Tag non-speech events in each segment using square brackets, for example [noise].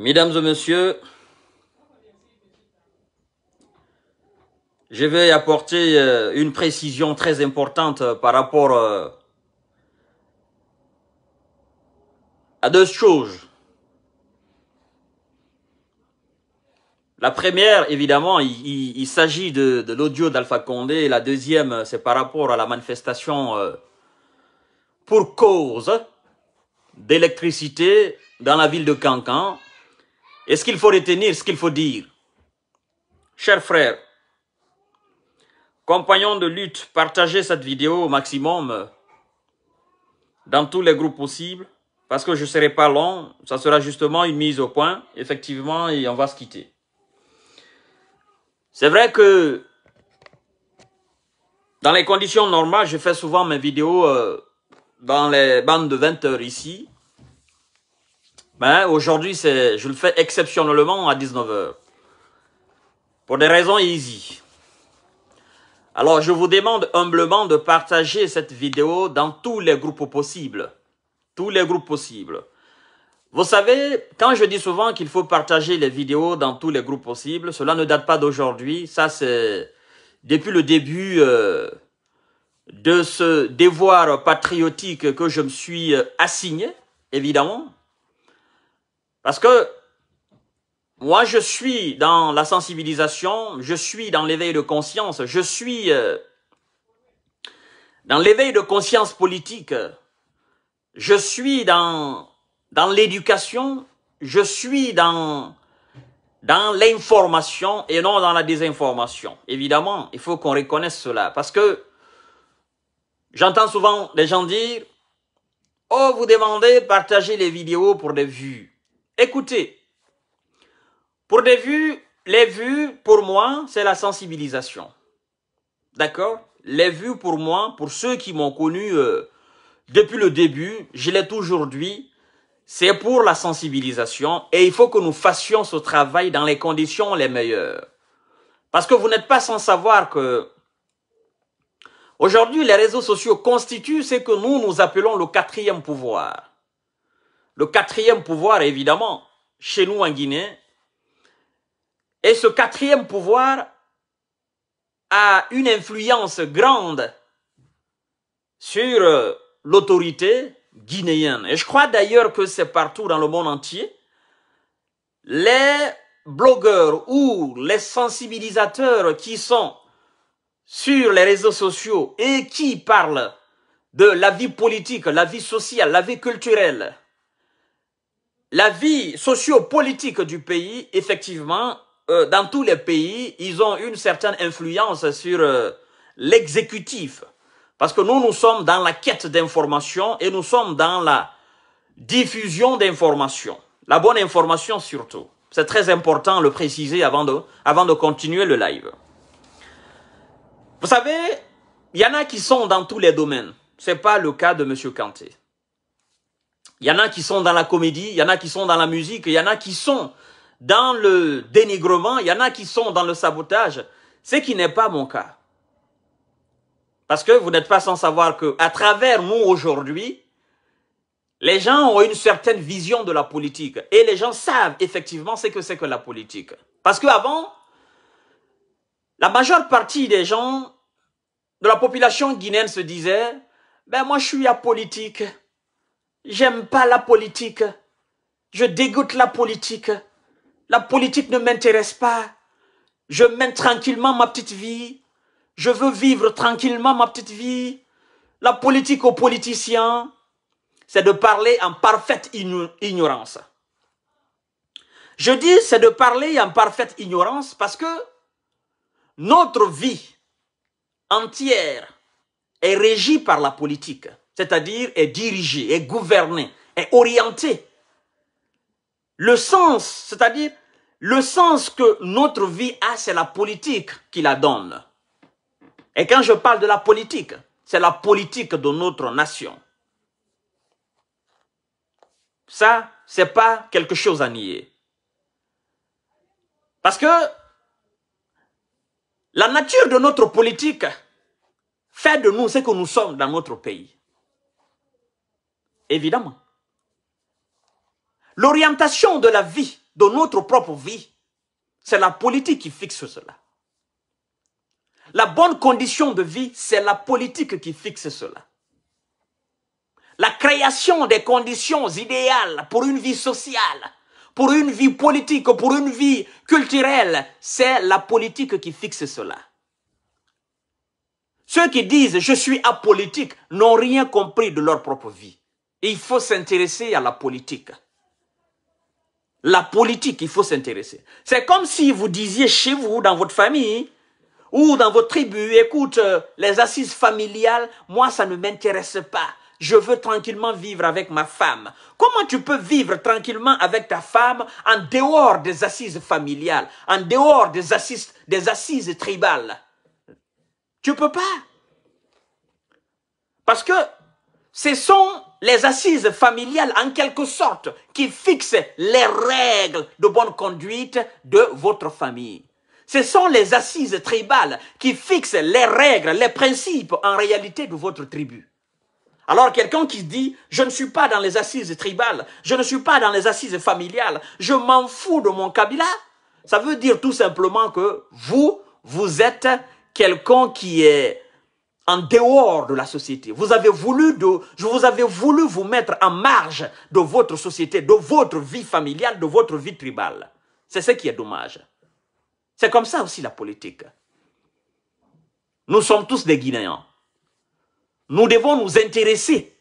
Mesdames et messieurs, je vais apporter euh, une précision très importante par rapport euh, à deux choses. La première, évidemment, il, s'agit de, de l'audio d'Alpha Condé. La deuxième, c'est par rapport à la manifestation euh, pour cause d'électricité dans la ville de Cancan et ce qu'il faut retenir, ce qu'il faut dire, chers frères, compagnons de lutte, partagez cette vidéo au maximum euh, dans tous les groupes possibles, parce que je ne serai pas long, ça sera justement une mise au point, effectivement, et on va se quitter. C'est vrai que dans les conditions normales, je fais souvent mes vidéos euh, dans les bandes de 20 heures ici, ben, aujourd'hui, je le fais exceptionnellement à 19h. Pour des raisons easy. Alors, je vous demande humblement de partager cette vidéo dans tous les groupes possibles. Tous les groupes possibles. Vous savez, quand je dis souvent qu'il faut partager les vidéos dans tous les groupes possibles, cela ne date pas d'aujourd'hui. Ça, c'est depuis le début euh, de ce devoir patriotique que je me suis euh, assigné, évidemment parce que moi, je suis dans la sensibilisation, je suis dans l'éveil de conscience, je suis euh, dans l'éveil de conscience politique, je suis dans, dans l'éducation, je suis dans, dans l'information et non dans la désinformation. Évidemment, il faut qu'on reconnaisse cela parce que j'entends souvent des gens dire, oh, vous demandez partager les vidéos pour des vues. Écoutez, pour des vues, les vues, pour moi, c'est la sensibilisation. D'accord Les vues, pour moi, pour ceux qui m'ont connu euh, depuis le début, je l'ai toujours dit, c'est pour la sensibilisation et il faut que nous fassions ce travail dans les conditions les meilleures. Parce que vous n'êtes pas sans savoir que aujourd'hui les réseaux sociaux constituent ce que nous nous appelons le quatrième pouvoir. Le quatrième pouvoir, évidemment, chez nous en Guinée. Et ce quatrième pouvoir a une influence grande sur euh, l'autorité guinéenne. Et je crois d'ailleurs que c'est partout dans le monde entier. Les blogueurs ou les sensibilisateurs qui sont sur les réseaux sociaux et qui parlent de la vie politique, la vie sociale, la vie culturelle, la vie sociopolitique du pays, effectivement, euh, dans tous les pays, ils ont une certaine influence sur euh, l'exécutif. Parce que nous, nous sommes dans la quête d'information et nous sommes dans la diffusion d'informations. La bonne information surtout. C'est très important de le préciser avant de, avant de continuer le live. Vous savez, il y en a qui sont dans tous les domaines. C'est pas le cas de Monsieur Kanté. Il y en a qui sont dans la comédie, il y en a qui sont dans la musique, il y en a qui sont dans le dénigrement, il y en a qui sont dans le sabotage, ce qui n'est pas mon cas. Parce que vous n'êtes pas sans savoir que à travers nous aujourd'hui, les gens ont une certaine vision de la politique et les gens savent effectivement ce que c'est que la politique. Parce qu'avant, la majeure partie des gens de la population guinéenne se disait, ben moi je suis à politique. J'aime pas la politique. Je dégoûte la politique. La politique ne m'intéresse pas. Je mène tranquillement ma petite vie. Je veux vivre tranquillement ma petite vie. La politique aux politiciens, c'est de parler en parfaite ignorance. Je dis c'est de parler en parfaite ignorance parce que notre vie entière est régie par la politique c'est-à-dire est dirigé, est gouverné, est orienté. Le sens, c'est-à-dire le sens que notre vie a, c'est la politique qui la donne. Et quand je parle de la politique, c'est la politique de notre nation. Ça, c'est pas quelque chose à nier. Parce que la nature de notre politique fait de nous ce que nous sommes dans notre pays. Évidemment. L'orientation de la vie, de notre propre vie, c'est la politique qui fixe cela. La bonne condition de vie, c'est la politique qui fixe cela. La création des conditions idéales pour une vie sociale, pour une vie politique, pour une vie culturelle, c'est la politique qui fixe cela. Ceux qui disent je suis apolitique n'ont rien compris de leur propre vie il faut s'intéresser à la politique. La politique, il faut s'intéresser. C'est comme si vous disiez chez vous, dans votre famille, ou dans votre tribu, écoute, euh, les assises familiales, moi, ça ne m'intéresse pas. Je veux tranquillement vivre avec ma femme. Comment tu peux vivre tranquillement avec ta femme en dehors des assises familiales, en dehors des assises, des assises tribales Tu peux pas. Parce que ce sont les assises familiales en quelque sorte qui fixent les règles de bonne conduite de votre famille. Ce sont les assises tribales qui fixent les règles, les principes en réalité de votre tribu. Alors quelqu'un qui dit je ne suis pas dans les assises tribales, je ne suis pas dans les assises familiales, je m'en fous de mon kabila, ça veut dire tout simplement que vous, vous êtes quelqu'un qui est en dehors de la société. Vous avez voulu de, je vous avais voulu vous mettre en marge de votre société, de votre vie familiale, de votre vie tribale. C'est ce qui est dommage. C'est comme ça aussi la politique. Nous sommes tous des Guinéens. Nous devons nous intéresser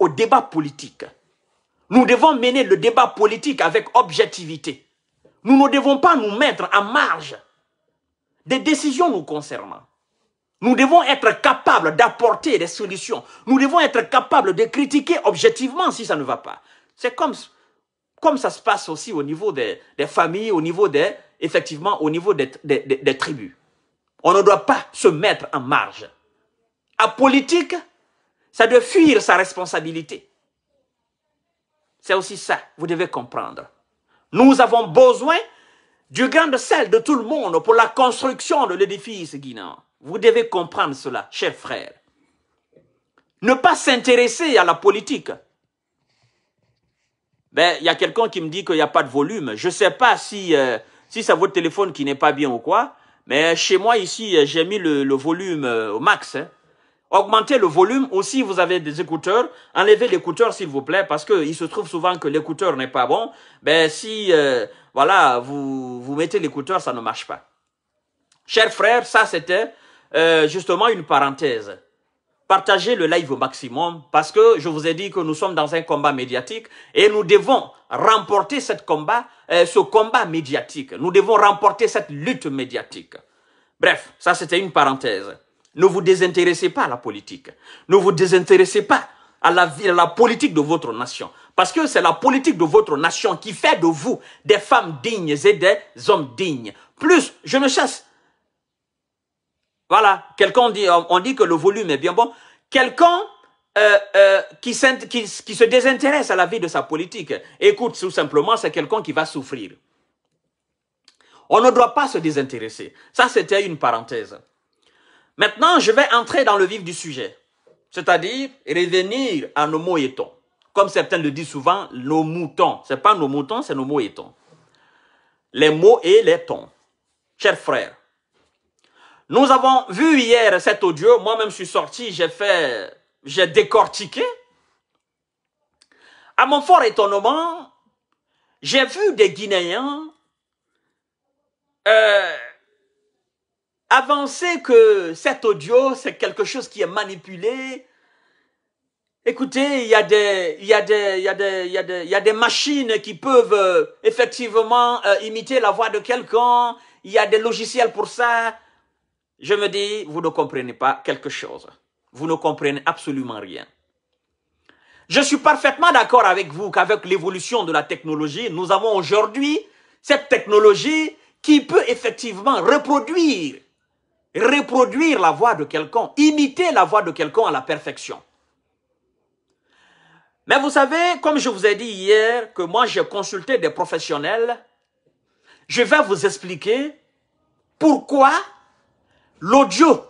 au débat politique. Nous devons mener le débat politique avec objectivité. Nous ne devons pas nous mettre en marge des décisions nous concernant. Nous devons être capables d'apporter des solutions. Nous devons être capables de critiquer objectivement si ça ne va pas. C'est comme, comme ça se passe aussi au niveau des, familles, au niveau des, effectivement, au niveau des, tribus. On ne doit pas se mettre en marge. À politique, ça doit fuir sa responsabilité. C'est aussi ça, vous devez comprendre. Nous avons besoin du grain de sel de tout le monde pour la construction de l'édifice guinéen. Vous devez comprendre cela, chers frères. Ne pas s'intéresser à la politique. Ben, il y a quelqu'un qui me dit qu'il n'y a pas de volume. Je ne sais pas euh, si, c'est votre téléphone qui n'est pas bien ou quoi, mais chez moi ici, euh, j'ai mis le, volume euh, au max. Hein. Augmentez le volume Aussi, vous avez des écouteurs, enlevez l'écouteur s'il vous plaît parce qu'il se trouve souvent que l'écouteur n'est pas bon. Ben si voilà, vous vous mettez l'écouteur, ça ne marche pas. Chers frères, ça c'était euh, justement une parenthèse. Partagez le live au maximum parce que je vous ai dit que nous sommes dans un combat médiatique et nous devons remporter combat, euh, ce combat médiatique. Nous devons remporter cette lutte médiatique. Bref, ça c'était une parenthèse. Ne vous désintéressez pas à la politique. Ne vous désintéressez pas à la, à la politique de votre nation. Parce que c'est la politique de votre nation qui fait de vous des femmes dignes et des hommes dignes. Plus, je ne chasse voilà, quelqu'un dit, on dit que le volume est bien bon. Quelqu'un euh, euh, qui, se désintéresse à la vie de sa politique, écoute, tout simplement, c'est quelqu'un qui va souffrir. On ne doit pas se désintéresser. Ça, c'était une parenthèse. Maintenant, je vais entrer dans le vif du sujet, c'est-à-dire revenir à nos mots et tons. Comme certains le disent souvent, nos moutons. Ce n'est pas nos moutons, c'est nos mots et tons. Les mots et les tons. Chers frères, nous avons vu hier cet audio. Moi-même, je suis sorti, j'ai fait, j'ai décortiqué. À mon fort étonnement, j'ai vu des Guinéens euh, avancer que cet audio, c'est quelque chose qui est manipulé. Écoutez, il y a des, il y a des, il y a des, il y a des, machines qui peuvent euh, effectivement euh, imiter la voix de quelqu'un. Il y a des logiciels pour ça. Je me dis, vous ne comprenez pas quelque chose. Vous ne comprenez absolument rien. Je suis parfaitement d'accord avec vous qu'avec l'évolution de la technologie, nous avons aujourd'hui cette technologie qui peut effectivement reproduire, reproduire la voix de quelqu'un, imiter la voix de quelqu'un à la perfection. Mais vous savez, comme je vous ai dit hier, que moi j'ai consulté des professionnels, je vais vous expliquer pourquoi l'audio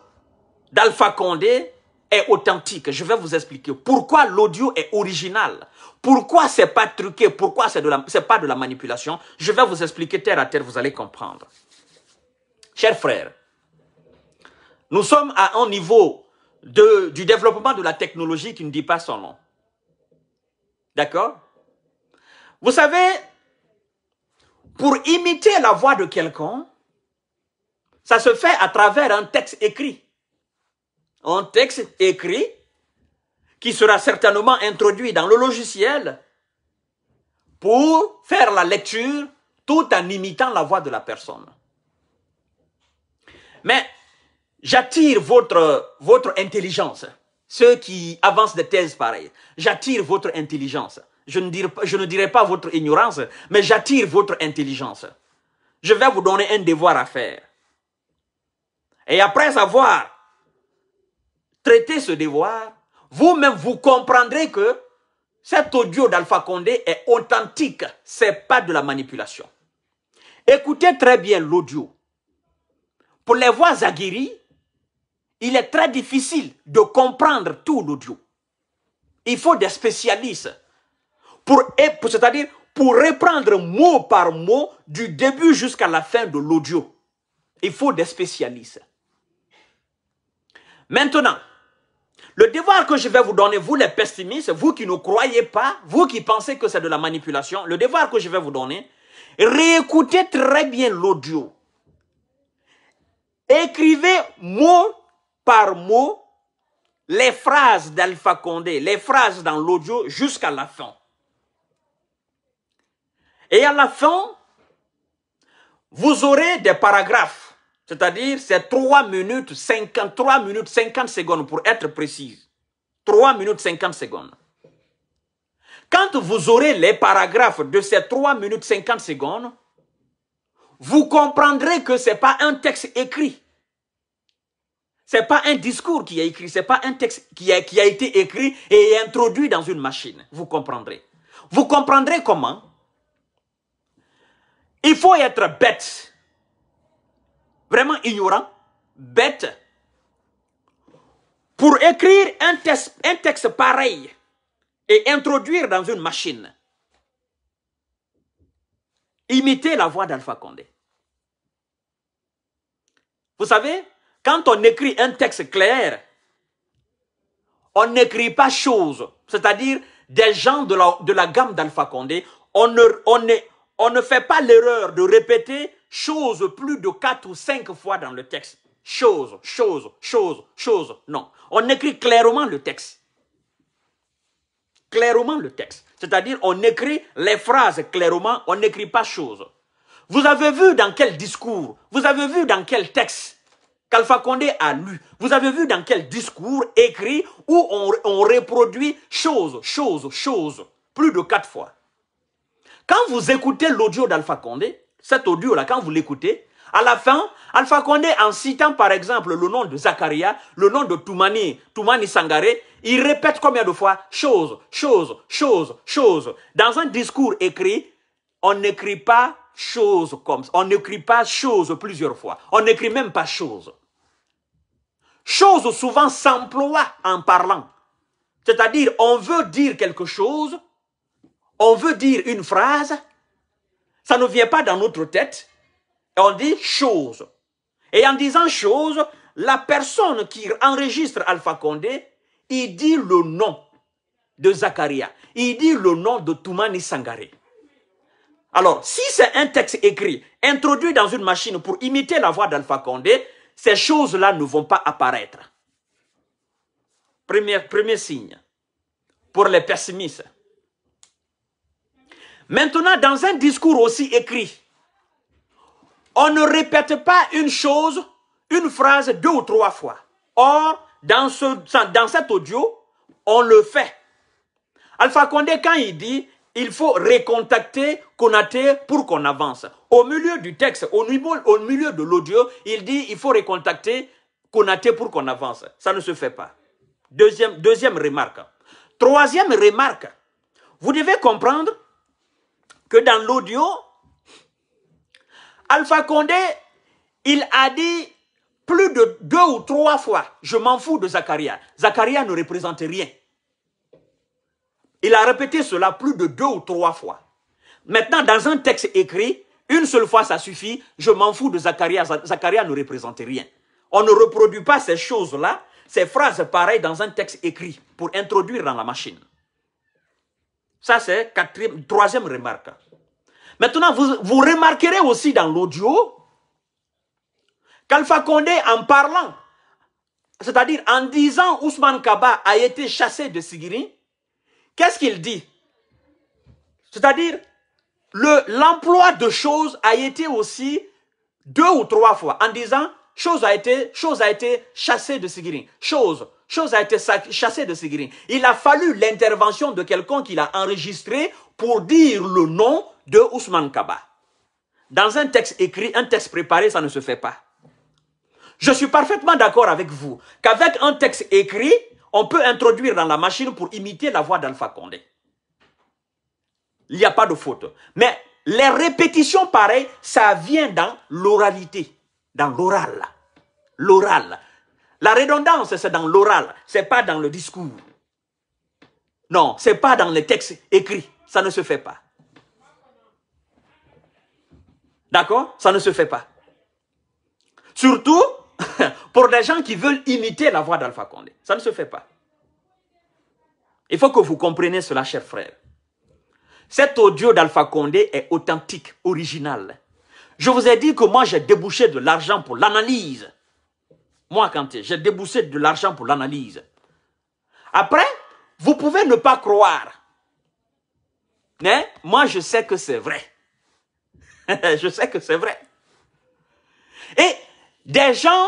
d'Alpha Condé est authentique. Je vais vous expliquer pourquoi l'audio est original. Pourquoi c'est pas truqué, pourquoi c'est de pas de la manipulation. Je vais vous expliquer terre à terre, vous allez comprendre. Chers frères, nous sommes à un niveau de, du développement de la technologie qui ne dit pas son nom. D'accord Vous savez, pour imiter la voix de quelqu'un, ça se fait à travers un texte écrit. Un texte écrit qui sera certainement introduit dans le logiciel pour faire la lecture tout en imitant la voix de la personne. Mais j'attire votre, votre intelligence, ceux qui avancent des thèses pareilles. J'attire votre intelligence. Je ne, dirai, je ne dirai pas votre ignorance, mais j'attire votre intelligence. Je vais vous donner un devoir à faire. Et après avoir traité ce devoir, vous-même vous comprendrez que cet audio d'Alpha Condé est authentique, Ce n'est pas de la manipulation. Écoutez très bien l'audio. Pour les voix aguerries, il est très difficile de comprendre tout l'audio. Il faut des spécialistes c'est-à-dire pour reprendre mot par mot du début jusqu'à la fin de l'audio. Il faut des spécialistes. Maintenant, le devoir que je vais vous donner, vous les pessimistes, vous qui ne croyez pas, vous qui pensez que c'est de la manipulation, le devoir que je vais vous donner, réécoutez très bien l'audio. Écrivez mot par mot les phrases d'Alpha Condé, les phrases dans l'audio jusqu'à la fin. Et à la fin, vous aurez des paragraphes c'est-à-dire, c'est 3 minutes 50, minutes 50 secondes pour être précise. 3 minutes 50 secondes. Quand vous aurez les paragraphes de ces 3 minutes 50 secondes, vous comprendrez que ce n'est pas un texte écrit. Ce n'est pas un discours qui est écrit, ce n'est pas un texte qui a été écrit et introduit dans une machine. Vous comprendrez. Vous comprendrez comment il faut être bête vraiment ignorant, bête, pour écrire un texte, pareil et introduire dans une machine, imiter la voix d'Alpha Condé. Vous savez, quand on écrit un texte clair, on n'écrit pas chose, c'est-à-dire des gens de la, gamme d'Alpha Condé, on ne fait pas l'erreur de répéter chose plus de quatre ou cinq fois dans le texte. Chose, chose, chose, chose. Non. On écrit clairement le texte. Clairement le texte. C'est-à-dire, on écrit les phrases clairement, on n'écrit pas chose. Vous avez vu dans quel discours, vous avez vu dans quel texte qu'Alpha Condé a lu, vous avez vu dans quel discours écrit où on, reproduit chose, chose, chose, plus de quatre fois. Quand vous écoutez l'audio d'Alpha Condé, cet audio-là, quand vous l'écoutez, à la fin, Alpha Condé, en citant par exemple le nom de Zakaria, le nom de Toumani, Toumani Sangaré, il répète combien de fois Chose, chose, chose, chose. Dans un discours écrit, on n'écrit pas chose comme On n'écrit pas chose plusieurs fois. On n'écrit même pas chose. Chose souvent s'emploie en parlant. C'est-à-dire, on veut dire quelque chose, on veut dire une phrase, ça ne vient pas dans notre tête. Et on dit chose. Et en disant chose, la personne qui enregistre Alpha Condé, il dit le nom de Zachariah. Il dit le nom de Toumani Sangaré. Alors, si c'est un texte écrit, introduit dans une machine pour imiter la voix d'Alpha Condé, ces choses-là ne vont pas apparaître. Premier, premier signe pour les pessimistes. Maintenant, dans un discours aussi écrit, on ne répète pas une chose, une phrase deux ou trois fois. Or, dans, ce, dans cet audio, on le fait. Alpha Condé, quand il dit il faut recontacter Konaté pour qu'on avance. Au milieu du texte, au, niveau, au milieu de l'audio, il dit il faut recontacter Konaté pour qu'on avance. Ça ne se fait pas. Deuxième, deuxième remarque. Troisième remarque. Vous devez comprendre que dans l'audio, Alpha Condé, il a dit plus de deux ou trois fois, je m'en fous de Zachariah. Zachariah ne représente rien. Il a répété cela plus de deux ou trois fois. Maintenant, dans un texte écrit, une seule fois, ça suffit. Je m'en fous de Zachariah. Zacharia ne représente rien. On ne reproduit pas ces choses-là, ces phrases pareilles dans un texte écrit pour introduire dans la machine. Ça, c'est troisième remarque. Maintenant, vous, vous remarquerez aussi dans l'audio qu'Alpha Condé, en parlant, c'est-à-dire en disant Ousmane Kaba a été chassé de Sigiri, qu'est-ce qu'il dit C'est-à-dire, l'emploi de choses a été aussi deux ou trois fois en disant chose a été, chose a été chassée de Sigiri, chose, chose a été chassée de Sigiri. Il a fallu l'intervention de quelqu'un qui a enregistré pour dire le nom de Ousmane Kaba, dans un texte écrit, un texte préparé, ça ne se fait pas. Je suis parfaitement d'accord avec vous qu'avec un texte écrit, on peut introduire dans la machine pour imiter la voix d'Alpha Condé. Il n'y a pas de faute. Mais les répétitions pareilles, ça vient dans l'oralité, dans l'oral. L'oral. La redondance, c'est dans l'oral, c'est pas dans le discours. Non, c'est pas dans les textes écrits. Ça ne se fait pas. D'accord Ça ne se fait pas. Surtout [laughs] pour des gens qui veulent imiter la voix d'Alpha Condé. Ça ne se fait pas. Il faut que vous compreniez cela, cher frère. Cet audio d'Alpha Condé est authentique, original. Je vous ai dit que moi, j'ai débouché de l'argent pour l'analyse. Moi, quand j'ai débouché de l'argent pour l'analyse. Après, vous pouvez ne pas croire. Mais moi, je sais que c'est vrai. [laughs] je sais que c'est vrai. Et des gens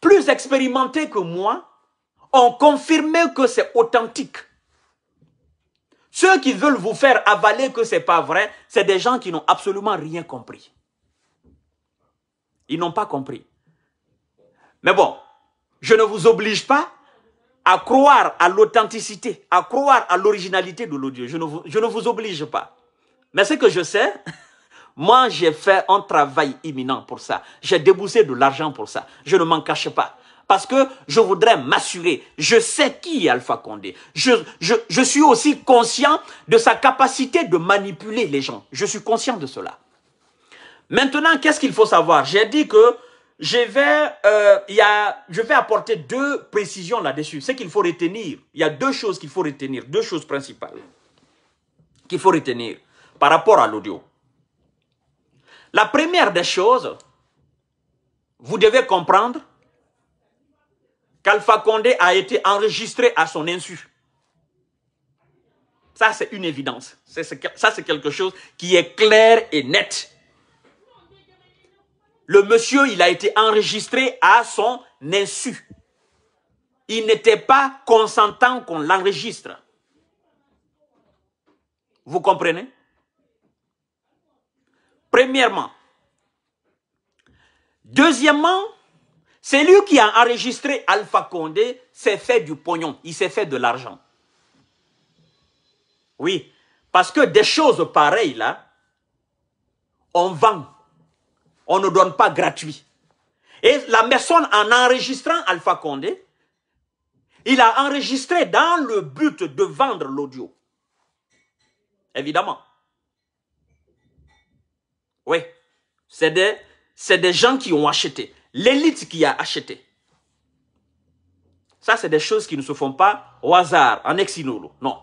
plus expérimentés que moi ont confirmé que c'est authentique. Ceux qui veulent vous faire avaler que c'est pas vrai, c'est des gens qui n'ont absolument rien compris. Ils n'ont pas compris. Mais bon, je ne vous oblige pas à croire à l'authenticité, à croire à l'originalité de l'audio. Je, je ne vous oblige pas. Mais ce que je sais, [laughs] Moi, j'ai fait un travail imminent pour ça. J'ai déboussé de l'argent pour ça. Je ne m'en cache pas. Parce que je voudrais m'assurer. Je sais qui est Alpha Condé. Je, je, je suis aussi conscient de sa capacité de manipuler les gens. Je suis conscient de cela. Maintenant, qu'est-ce qu'il faut savoir J'ai dit que je vais, euh, y a, je vais apporter deux précisions là-dessus. C'est qu'il faut retenir. Il y a deux choses qu'il faut retenir, deux choses principales qu'il faut retenir par rapport à l'audio. La première des choses, vous devez comprendre qu'Alpha Condé a été enregistré à son insu. Ça, c'est une évidence. Ça, c'est quelque chose qui est clair et net. Le monsieur, il a été enregistré à son insu. Il n'était pas consentant qu'on l'enregistre. Vous comprenez Premièrement. Deuxièmement, c'est lui qui a enregistré Alpha Condé s'est fait du pognon, il s'est fait de l'argent. Oui, parce que des choses pareilles là, on vend, on ne donne pas gratuit. Et la personne en enregistrant Alpha Condé, il a enregistré dans le but de vendre l'audio. Évidemment. Oui. C'est des, des gens qui ont acheté. L'élite qui a acheté. Ça, c'est des choses qui ne se font pas au hasard, en ex Non.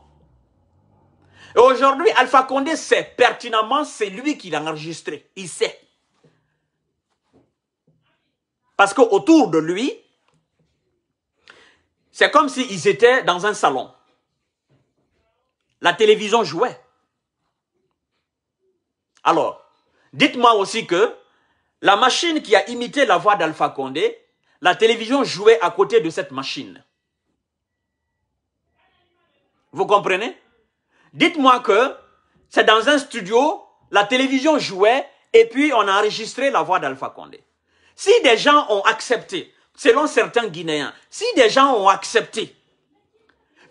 Et aujourd'hui, Alpha Condé sait pertinemment, c'est lui qui l'a enregistré. Il sait. Parce qu'autour de lui, c'est comme s'ils étaient dans un salon. La télévision jouait. Alors, Dites-moi aussi que la machine qui a imité la voix d'Alpha Condé, la télévision jouait à côté de cette machine. Vous comprenez Dites-moi que c'est dans un studio, la télévision jouait et puis on a enregistré la voix d'Alpha Condé. Si des gens ont accepté, selon certains Guinéens, si des gens ont accepté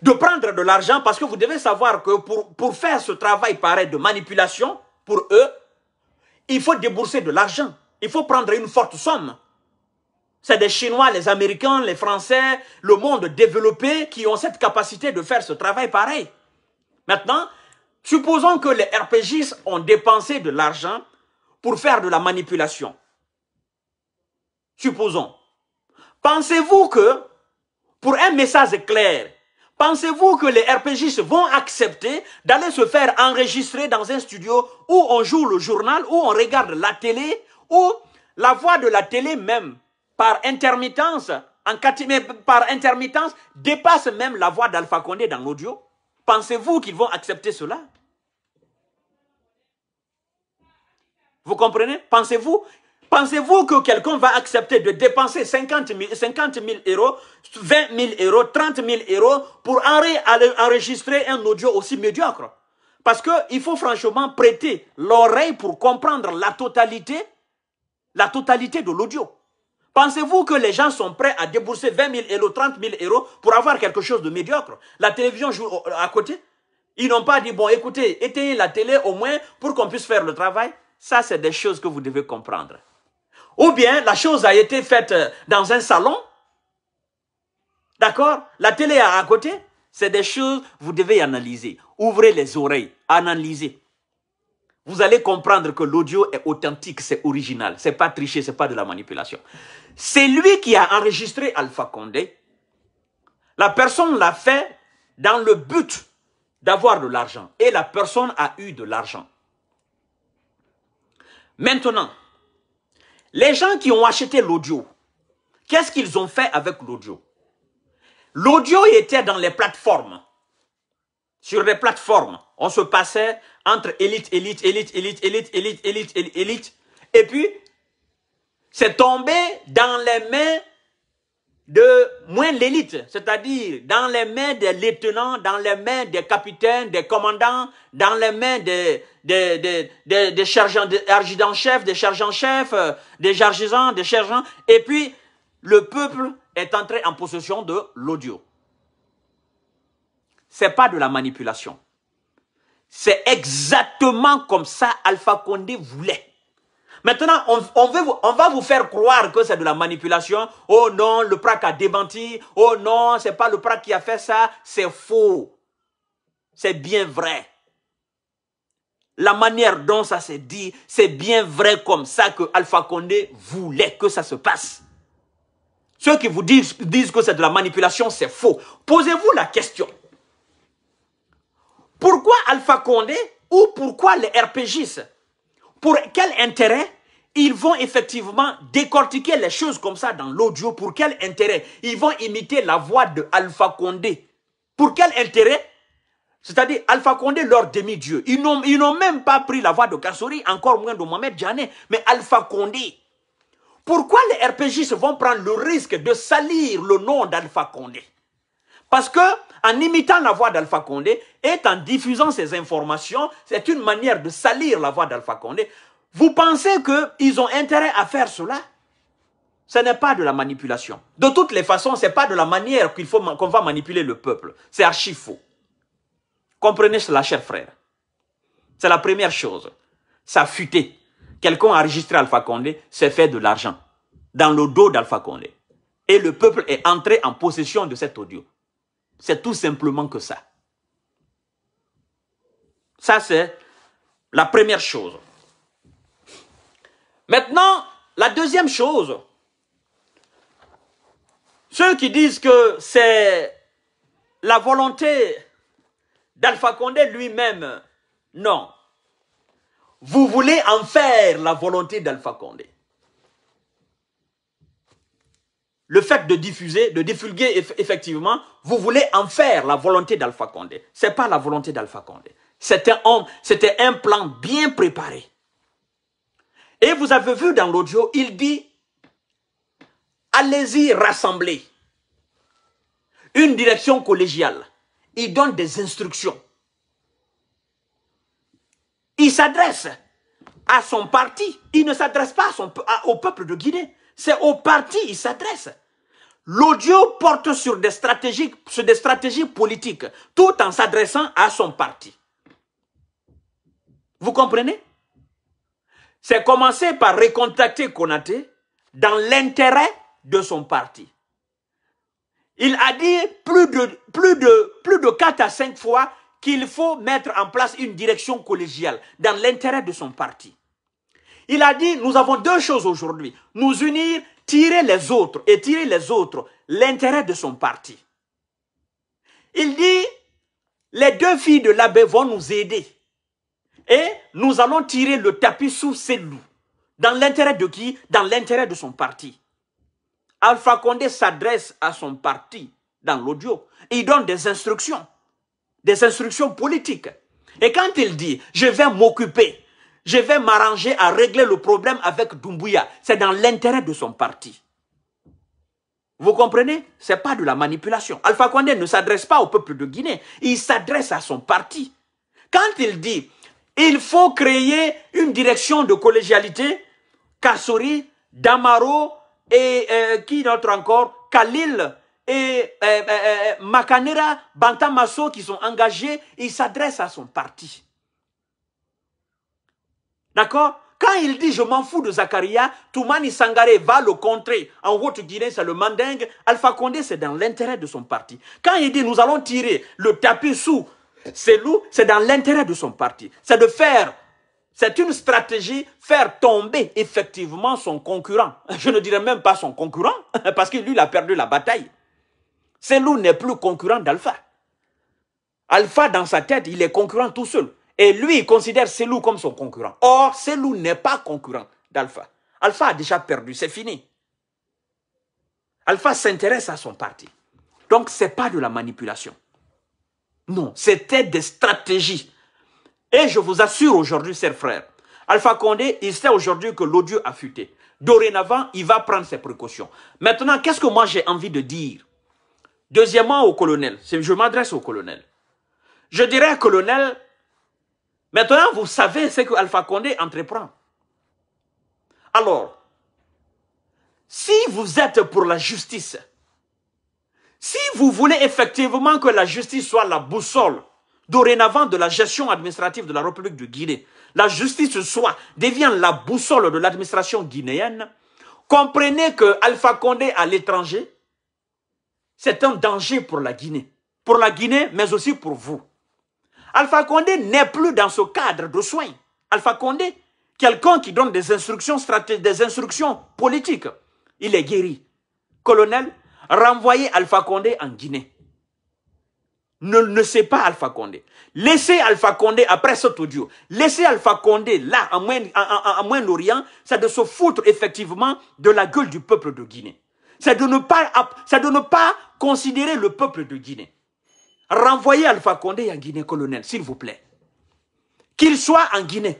de prendre de l'argent, parce que vous devez savoir que pour, pour faire ce travail pareil de manipulation, pour eux, il faut débourser de l'argent. Il faut prendre une forte somme. C'est des Chinois, les Américains, les Français, le monde développé qui ont cette capacité de faire ce travail pareil. Maintenant, supposons que les RPGs ont dépensé de l'argent pour faire de la manipulation. Supposons. Pensez-vous que pour un message clair, Pensez-vous que les RPGistes vont accepter d'aller se faire enregistrer dans un studio où on joue le journal, où on regarde la télé, où la voix de la télé même, par intermittence, en, par intermittence, dépasse même la voix d'Alpha Condé dans l'audio Pensez-vous qu'ils vont accepter cela Vous comprenez Pensez-vous Pensez-vous que quelqu'un va accepter de dépenser 50 000, euros, 20 000 euros, 30 000 euros pour enregistrer un audio aussi médiocre Parce qu'il faut franchement prêter l'oreille pour comprendre la totalité, la totalité de l'audio. Pensez-vous que les gens sont prêts à débourser 20 000 euros, 30 000 euros pour avoir quelque chose de médiocre La télévision joue à côté. Ils n'ont pas dit, bon, écoutez, éteignez la télé au moins pour qu'on puisse faire le travail. Ça, c'est des choses que vous devez comprendre. Ou bien la chose a été faite euh, dans un salon. D'accord La télé à côté. C'est des choses, vous devez analyser. Ouvrez les oreilles, analysez. Vous allez comprendre que l'audio est authentique, c'est original. C'est pas triché, c'est pas de la manipulation. C'est lui qui a enregistré Alpha Condé. La personne l'a fait dans le but d'avoir de l'argent. Et la personne a eu de l'argent. Maintenant, les gens qui ont acheté l'audio, qu'est-ce qu'ils ont fait avec l'audio L'audio était dans les plateformes. Sur les plateformes, on se passait entre élite, élite, élite, élite, élite, élite, élite, élite, élite. Et puis, c'est tombé dans les mains de moins l'élite, c'est-à-dire dans les mains des lieutenants, dans les mains des capitaines, des commandants, dans les mains des, des, des, des, des des chefs des sergents-chefs, euh, des des Et puis, le peuple est entré en possession de l'audio. C'est pas de la manipulation. C'est exactement comme ça Alpha Condé voulait. Maintenant, on, va vous faire croire que c'est de la manipulation. Oh non, le PRAC a démenti. Oh non, ce n'est pas le PRAC qui a fait ça. C'est faux. C'est bien vrai. La manière dont ça s'est dit, c'est bien vrai comme ça que Alpha Condé voulait que ça se passe. Ceux qui vous disent, disent que c'est de la manipulation, c'est faux. Posez-vous la question. Pourquoi Alpha Condé ou pourquoi les RPGs pour quel intérêt ils vont effectivement décortiquer les choses comme ça dans l'audio. Pour quel intérêt Ils vont imiter la voix de Alpha Condé. Pour quel intérêt c'est-à-dire Alpha Condé, leur demi-dieu. Ils n'ont même pas pris la voix de Kassori, encore moins de Mohamed Djané, mais Alpha Condé. Pourquoi les se vont prendre le risque de salir le nom d'Alpha Condé Parce que en imitant la voix d'Alpha Condé et en diffusant ces informations, c'est une manière de salir la voix d'Alpha Condé. Vous pensez qu'ils ont intérêt à faire cela Ce n'est pas de la manipulation. De toutes les façons, ce n'est pas de la manière qu'il faut qu'on va manipuler le peuple. C'est archi faux. Comprenez cela, cher frère. C'est la première chose. Ça futé. Quelqu'un a enregistré Alpha Condé, c'est fait de l'argent dans le dos d'Alpha Condé. Et le peuple est entré en possession de cet audio. C'est tout simplement que ça. Ça, c'est la première chose. Maintenant, la deuxième chose, ceux qui disent que c'est la volonté d'Alpha Condé lui-même, non. Vous voulez en faire la volonté d'Alpha Condé. le fait de diffuser, de divulguer effectivement, vous voulez en faire la volonté d'Alpha Condé. C'est pas la volonté d'Alpha Condé. C'était un, c'était un plan bien préparé. Et vous avez vu dans l'audio, il dit, allez-y rassembler. Une direction collégiale. Il donne des instructions. Il s'adresse à son parti. Il ne s'adresse pas au peuple de Guinée. C'est au parti il s'adresse. L'audio porte sur des stratégies, des stratégies politiques, tout en s'adressant à son parti. Vous comprenez C'est commencer par recontacter Konaté dans l'intérêt de son parti. Il a dit plus de, plus de, plus de 4 à 5 fois qu'il faut mettre en place une direction collégiale dans l'intérêt de son parti. Il a dit, nous avons deux choses aujourd'hui, nous unir tirer les autres et tirer les autres l'intérêt de son parti. Il dit, les deux filles de l'abbé vont nous aider et nous allons tirer le tapis sous ces loups. Dans l'intérêt de qui Dans l'intérêt de son parti. Alpha Condé s'adresse à son parti dans l'audio. Il donne des instructions, des instructions politiques. Et quand il dit, je vais m'occuper je vais m'arranger à régler le problème avec Doumbouya. C'est dans l'intérêt de son parti. Vous comprenez C'est pas de la manipulation. Alpha Condé ne s'adresse pas au peuple de Guinée. Il s'adresse à son parti. Quand il dit « Il faut créer une direction de collégialité », Kassori, Damaro et euh, qui d'autre encore Khalil et euh, euh, Makanera, Bantamasso qui sont engagés, il s'adresse à son parti. D'accord Quand il dit « je m'en fous de Zakaria », Toumani Sangaré va le contrer. En Haute-Guinée, c'est le mandingue. Alpha Condé, c'est dans l'intérêt de son parti. Quand il dit « nous allons tirer le tapis sous c'est lou, c'est dans l'intérêt de son parti. C'est de faire, c'est une stratégie, faire tomber effectivement son concurrent. [laughs] Je ne dirais même pas son concurrent, [laughs] parce que lui, il a perdu la bataille. Selou n'est plus concurrent d'Alpha. Alpha, dans sa tête, il est concurrent tout seul. Et lui, il considère Selou comme son concurrent. Or, Selou n'est pas concurrent d'Alpha. Alpha a déjà perdu, c'est fini. Alpha s'intéresse à son parti. Donc, ce n'est pas de la manipulation. Non, c'était des stratégies. Et je vous assure aujourd'hui, chers frères, Alpha Condé, il sait aujourd'hui que l'odieux a futé. Dorénavant, il va prendre ses précautions. Maintenant, qu'est-ce que moi j'ai envie de dire Deuxièmement, au colonel, je m'adresse au colonel. Je dirais, colonel, Maintenant, vous savez ce que Alpha Condé entreprend. Alors, si vous êtes pour la justice, si vous voulez effectivement que la justice soit la boussole dorénavant de la gestion administrative de la République de Guinée, la justice soit, devient la boussole de l'administration guinéenne, comprenez que Alpha Condé à l'étranger, c'est un danger pour la Guinée. Pour la Guinée, mais aussi pour vous. Alpha Condé n'est plus dans ce cadre de soins. Alpha Condé, quelqu'un qui donne des instructions stratégiques, des instructions politiques, il est guéri. Colonel, renvoyez Alpha Condé en Guinée. Ne, ne sait pas Alpha Condé. Laissez Alpha Condé après cet audio. Laissez Alpha Condé là, en Moyen-Orient, en, c'est de se foutre effectivement de la gueule du peuple de Guinée. C'est de c'est de ne pas considérer le peuple de Guinée renvoyez Alpha Condé en Guinée colonel, s'il vous plaît. Qu'il soit en Guinée.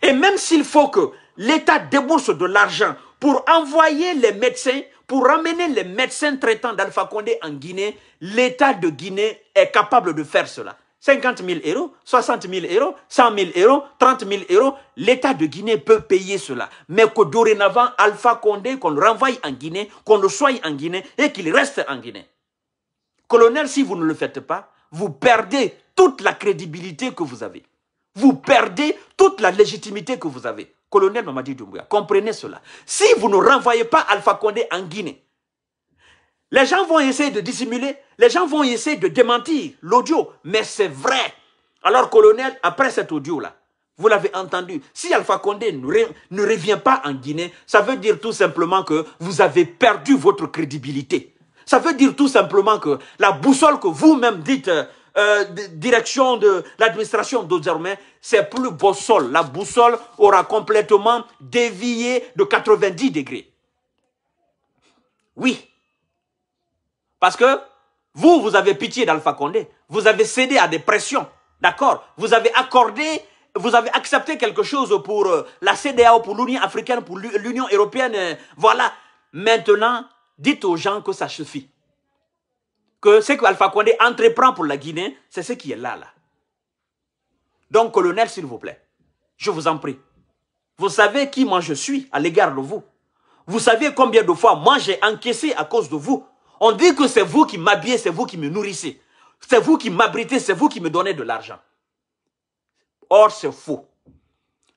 Et même s'il faut que l'État débourse de l'argent pour envoyer les médecins, pour ramener les médecins traitants d'Alpha Condé en Guinée, l'État de Guinée est capable de faire cela. 50 000 euros, 60 000 euros, 100 000 euros, 30 000 euros, l'État de Guinée peut payer cela. Mais que dorénavant, Alpha Condé, qu'on le renvoie en Guinée, qu'on le soigne en Guinée et qu'il reste en Guinée. Colonel, si vous ne le faites pas, vous perdez toute la crédibilité que vous avez. Vous perdez toute la légitimité que vous avez. Colonel Mamadi Doumbouya, comprenez cela. Si vous ne renvoyez pas Alpha Condé en Guinée, les gens vont essayer de dissimuler, les gens vont essayer de démentir l'audio, mais c'est vrai. Alors, colonel, après cet audio-là, vous l'avez entendu, si Alpha Condé ne, ne revient pas en Guinée, ça veut dire tout simplement que vous avez perdu votre crédibilité. Ça veut dire tout simplement que la boussole que vous-même dites euh, euh, direction de l'administration mains c'est plus boussole. La boussole aura complètement dévié de 90 degrés. Oui. Parce que vous, vous avez pitié d'Alpha Condé. Vous avez cédé à des pressions. D'accord Vous avez accordé, vous avez accepté quelque chose pour euh, la CDAO, pour l'Union africaine, pour l'Union européenne. Voilà. Maintenant, Dites aux gens que ça suffit. Que ce qu'Alpha Condé entreprend pour la Guinée, c'est ce qui est là, là. Donc, colonel, s'il vous plaît, je vous en prie. Vous savez qui moi je suis à l'égard de vous. Vous savez combien de fois moi j'ai encaissé à cause de vous. On dit que c'est vous qui m'habillez, c'est vous qui me nourrissez. C'est vous qui m'abritez, c'est vous qui me donnez de l'argent. Or, c'est faux.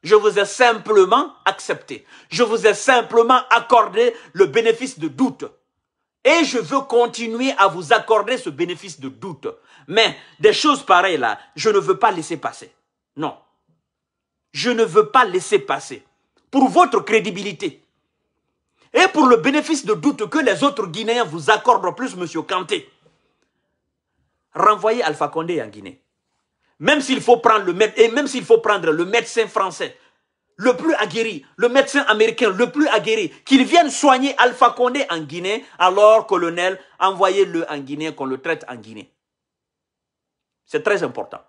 Je vous ai simplement accepté. Je vous ai simplement accordé le bénéfice de doute. Et je veux continuer à vous accorder ce bénéfice de doute. Mais des choses pareilles là, je ne veux pas laisser passer. Non. Je ne veux pas laisser passer. Pour votre crédibilité. Et pour le bénéfice de doute que les autres Guinéens vous accordent plus, Monsieur Kanté. Renvoyez Alpha Condé en Guinée. Même s'il faut prendre le médecin, et même s'il faut prendre le médecin français, le plus aguerri, le médecin américain le plus aguerri, qu'il vienne soigner Alpha Condé en Guinée, alors colonel, envoyez-le en Guinée, qu'on le traite en Guinée. C'est très important.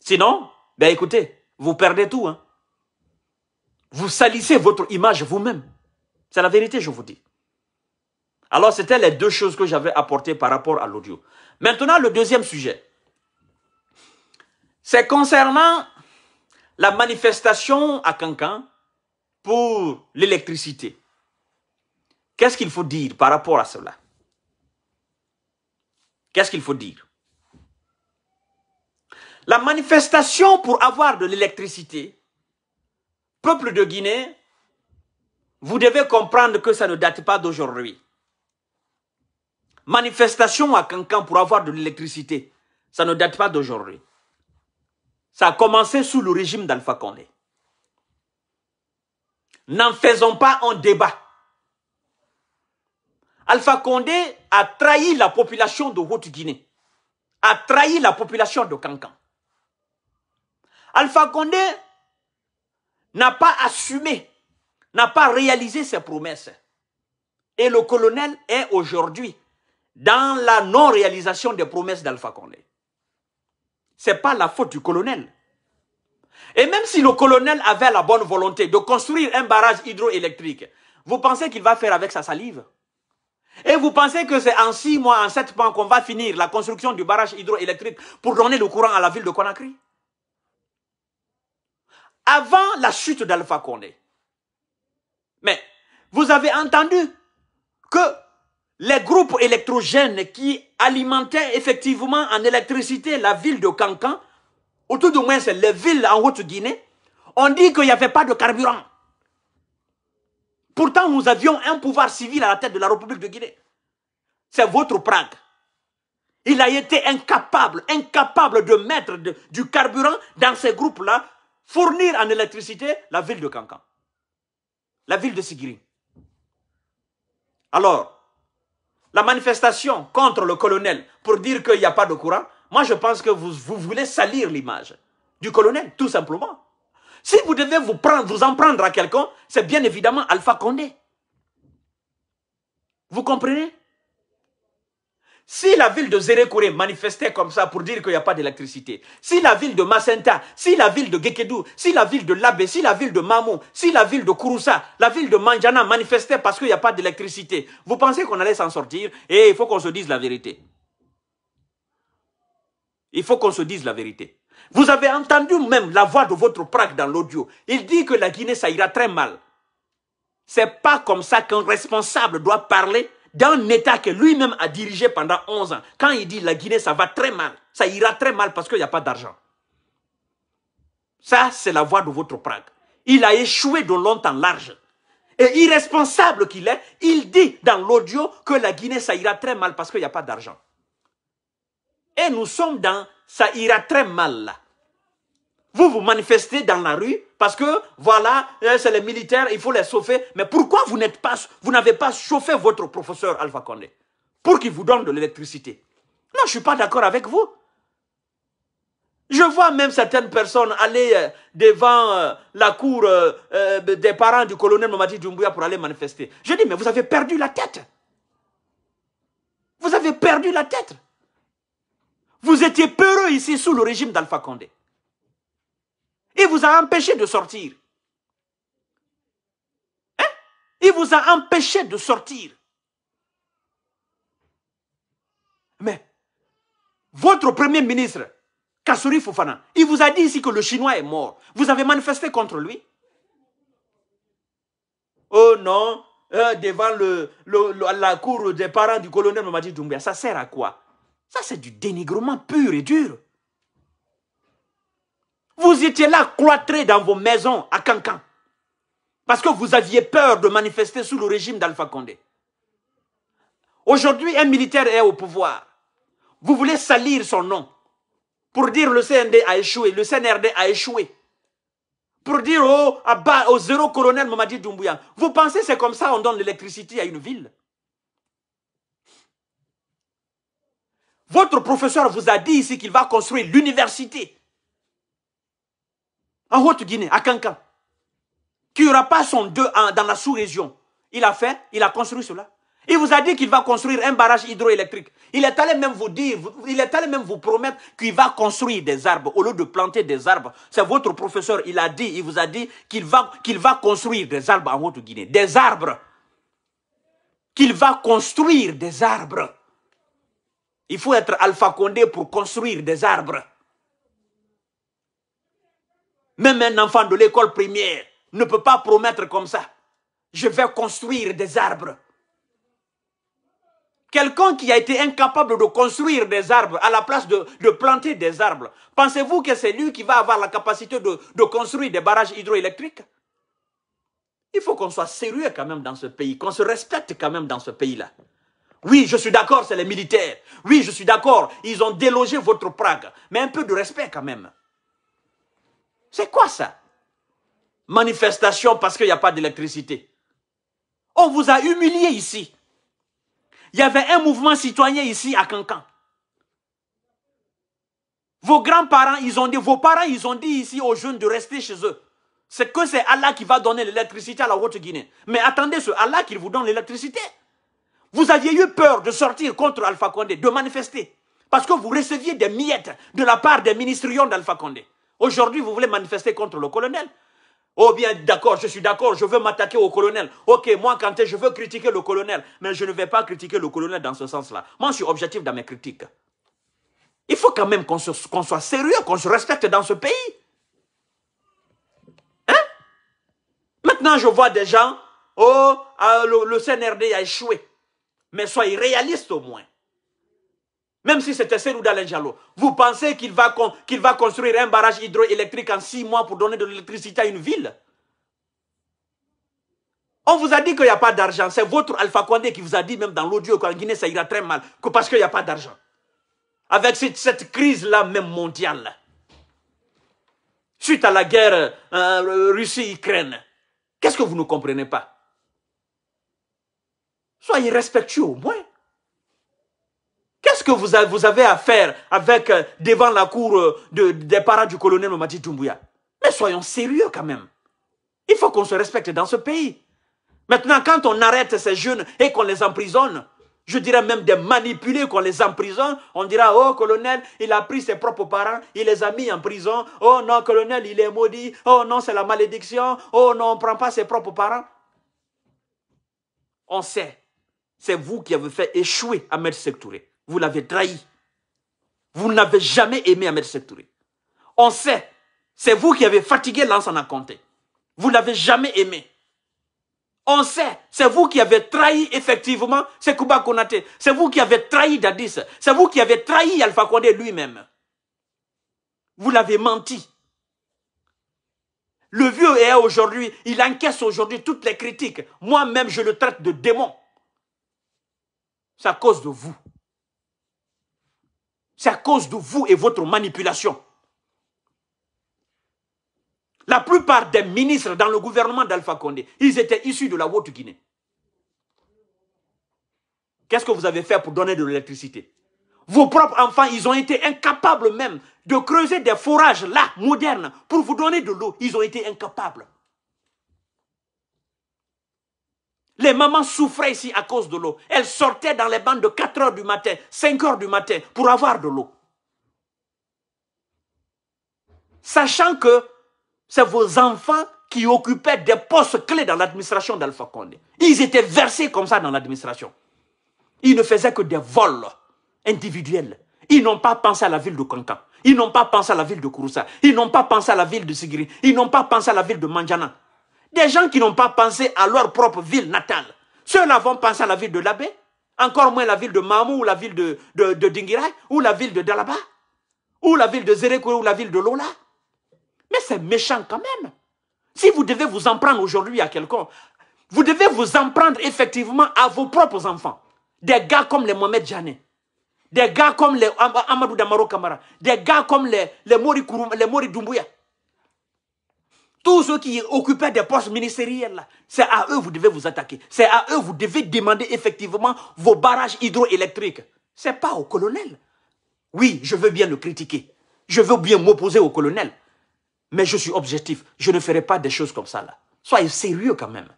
Sinon, ben écoutez, vous perdez tout. Hein. Vous salissez votre image vous-même. C'est la vérité, je vous dis. Alors, c'était les deux choses que j'avais apportées par rapport à l'audio. Maintenant, le deuxième sujet. C'est concernant la manifestation à Cancan pour l'électricité. Qu'est-ce qu'il faut dire par rapport à cela Qu'est-ce qu'il faut dire La manifestation pour avoir de l'électricité, peuple de Guinée, vous devez comprendre que ça ne date pas d'aujourd'hui. Manifestation à Cancan pour avoir de l'électricité, ça ne date pas d'aujourd'hui. Ça a commencé sous le régime d'Alpha Condé. N'en faisons pas un débat. Alpha Condé a trahi la population de Haute-Guinée, a trahi la population de Cancan. Alpha Condé n'a pas assumé, n'a pas réalisé ses promesses. Et le colonel est aujourd'hui dans la non-réalisation des promesses d'Alpha Condé n'est pas la faute du colonel. Et même si le colonel avait la bonne volonté de construire un barrage hydroélectrique, vous pensez qu'il va faire avec sa salive Et vous pensez que c'est en six mois, en sept mois qu'on va finir la construction du barrage hydroélectrique pour donner le courant à la ville de Conakry Avant la chute d'Alpha Condé, mais vous avez entendu que les groupes électrogènes qui alimentaient effectivement en électricité la ville de Cancan, ou tout au moins c'est les villes en Haute-Guinée, on dit qu'il n'y avait pas de carburant. Pourtant, nous avions un pouvoir civil à la tête de la République de Guinée. C'est votre Prague. Il a été incapable, incapable de mettre du carburant dans ces groupes-là, fournir en électricité la ville de Cancan, la ville de Sigiri. Alors, la manifestation contre le colonel pour dire qu'il n'y a pas de courant, moi je pense que vous, vous voulez salir l'image du colonel, tout simplement. Si vous devez vous, prendre, vous en prendre à quelqu'un, c'est bien évidemment Alpha Condé. Vous comprenez si la ville de Zérekouré manifestait comme ça pour dire qu'il n'y a pas d'électricité, si la ville de Massenta, si la ville de Gekedou, si la ville de Labé, si la ville de Mamou, si la ville de Kouroussa, la ville de Manjana manifestait parce qu'il n'y a pas d'électricité, vous pensez qu'on allait s'en sortir Et eh, il faut qu'on se dise la vérité. Il faut qu'on se dise la vérité. Vous avez entendu même la voix de votre prague dans l'audio. Il dit que la Guinée, ça ira très mal. C'est pas comme ça qu'un responsable doit parler un État que lui-même a dirigé pendant 11 ans, quand il dit la Guinée, ça va très mal, ça ira très mal parce qu'il n'y a pas d'argent. Ça, c'est la voix de votre Prague. Il a échoué de longtemps large. Et irresponsable qu'il est, il dit dans l'audio que la Guinée, ça ira très mal parce qu'il n'y a pas d'argent. Et nous sommes dans ça ira très mal là. Vous vous manifestez dans la rue parce que voilà, euh, c'est les militaires, il faut les sauver. Mais pourquoi vous n'êtes pas, vous n'avez pas chauffé votre professeur Alpha Condé pour qu'il vous donne de l'électricité Non, je suis pas d'accord avec vous. Je vois même certaines personnes aller euh, devant euh, la cour des parents du colonel Mamadi Doumbouya pour aller manifester. Je dis, mais vous avez perdu la tête. Vous avez perdu la tête. Vous étiez peureux ici sous le régime d'Alpha Condé. Il vous a empêché de sortir. Hein? Il vous a empêché de sortir. Mais votre premier ministre, Kassouri Fofana, il vous a dit ici que le Chinois est mort. Vous avez manifesté contre lui. Oh non, euh, devant la cour des parents du colonel Mamadi Doumbia, ça sert à quoi Ça c'est du dénigrement pur et dur. Vous étiez là cloîtrés dans vos maisons à Cancan. Parce que vous aviez peur de manifester sous le régime d'Alpha Condé. Aujourd'hui, un militaire est au pouvoir. Vous voulez salir son nom pour dire le CND a échoué, le CNRD a échoué. Pour dire au, à bas, au zéro colonel Mamadi Doumbouya. Vous pensez c'est comme ça on donne l'électricité à une ville Votre professeur vous a dit ici qu'il va construire l'université en Haute-Guinée, à Cancan, qui n'aura pas son 2 dans la sous-région. Il a fait, il a construit cela. Il vous a dit qu'il va construire un barrage hydroélectrique. Il est allé même vous dire, il est allé même vous promettre qu'il va construire des arbres au lieu de planter des arbres. C'est votre professeur, il a dit, il vous a dit qu'il va, qu'il va construire des arbres en Haute-Guinée. Des arbres. Qu'il va construire des arbres. Il faut être Alpha Condé pour construire des arbres. Même un enfant de l'école primaire ne peut pas promettre comme ça. Je vais construire des arbres. Quelqu'un qui a été incapable de construire des arbres à la place de, planter des arbres, pensez-vous que c'est lui qui va avoir la capacité de, de construire des barrages hydroélectriques Il faut qu'on soit sérieux quand même dans ce pays, qu'on se respecte quand même dans ce pays-là. Oui, je suis d'accord, c'est les militaires. Oui, je suis d'accord, ils ont délogé votre Prague. Mais un peu de respect quand même. C'est quoi ça Manifestation parce qu'il n'y a pas d'électricité. On vous a humilié ici. Il y avait un mouvement citoyen ici à Cancan. Vos grands-parents, ils ont dit, vos parents, ils ont dit ici aux jeunes de rester chez eux. C'est que c'est Allah qui va donner l'électricité à la Haute-Guinée. Mais attendez, ce Allah qui vous donne l'électricité. Vous aviez eu peur de sortir contre Alpha Condé, de manifester. Parce que vous receviez des miettes de la part des ministrions d'Alpha Condé. Aujourd'hui, vous voulez manifester contre le colonel. Oh bien, d'accord, je suis d'accord, je veux m'attaquer au colonel. Ok, moi, quand je veux critiquer le colonel, mais je ne vais pas critiquer le colonel dans ce sens-là. Moi, je suis objectif dans mes critiques. Il faut quand même qu'on soit sérieux, qu'on se respecte dans ce pays. Hein Maintenant, je vois des gens, oh, ah, le, le CNRD a échoué. Mais soyez réaliste au moins. Même si c'était d'Alen jalo vous pensez qu'il va, va construire un barrage hydroélectrique en six mois pour donner de l'électricité à une ville on vous a dit qu'il n'y a pas d'argent. C'est votre Alpha Condé qui vous a dit, même dans l'audio, qu'en Guinée, ça ira très mal, que parce qu'il n'y a pas d'argent. Avec cette, crise-là, même mondiale, suite à la guerre euh, Russie-Ukraine, qu'est-ce que vous ne comprenez pas Soyez respectueux au moins que vous avez, à faire avec euh, devant la cour euh, de, des parents du colonel Mamadi Doumbouya Mais soyons sérieux quand même. Il faut qu'on se respecte dans ce pays. Maintenant, quand on arrête ces jeunes et qu'on les emprisonne, je dirais même des manipuler qu'on les emprisonne. On dira, oh colonel, il a pris ses propres parents, il les a mis en prison. Oh non, colonel, il est maudit. Oh non, c'est la malédiction. Oh non, on ne prend pas ses propres parents. On sait, c'est vous qui avez fait échouer Ahmed Sektouré vous l'avez trahi. Vous n'avez jamais aimé Ahmed Sektouré. On sait, c'est vous qui avez fatigué Lansana Conté. Vous l'avez jamais aimé. On sait, c'est vous qui avez trahi effectivement Sekouba Konate. C'est vous qui avez trahi Dadis. C'est vous qui avez trahi Alpha Condé lui-même. Vous l'avez menti. Le vieux est aujourd'hui, il encaisse aujourd'hui toutes les critiques. Moi-même, je le traite de démon. C'est à cause de vous. C'est à cause de vous et votre manipulation. La plupart des ministres dans le gouvernement d'Alpha Condé, ils étaient issus de la Haute-Guinée. Qu'est-ce que vous avez fait pour donner de l'électricité Vos propres enfants, ils ont été incapables même de creuser des forages là, modernes, pour vous donner de l'eau. Ils ont été incapables. Les mamans souffraient ici à cause de l'eau. Elles sortaient dans les bandes de 4 heures du matin, 5 heures du matin pour avoir de l'eau. Sachant que c'est vos enfants qui occupaient des postes clés dans l'administration d'Alpha Condé. Ils étaient versés comme ça dans l'administration. Ils ne faisaient que des vols individuels. Ils n'ont pas pensé à la ville de Kankan. Ils n'ont pas pensé à la ville de Kouroussa. Ils n'ont pas pensé à la ville de Sigiri. Ils n'ont pas pensé à la ville de Manjana. Des gens qui n'ont pas pensé à leur propre ville natale. Ceux-là vont penser à la ville de l'abbé, encore moins la ville de Mamou ou la ville de, de, Dingirai, ou la ville de Dalaba, ou la ville de Zerekou, ou la ville de Lola. Mais c'est méchant quand même. Si vous devez vous en prendre aujourd'hui à quelqu'un, vous devez vous en prendre effectivement à vos propres enfants. Des gars comme les Mohamed Janet, des gars comme les Amadou Damaro Kamara, des gars comme les, les Mori, tous ceux qui occupaient des postes ministériels, c'est à eux vous devez vous attaquer. C'est à eux vous devez demander effectivement vos barrages hydroélectriques. Ce n'est pas au colonel. Oui, je veux bien le critiquer. Je veux bien m'opposer au colonel. Mais je suis objectif. Je ne ferai pas des choses comme ça là. Soyez sérieux quand même.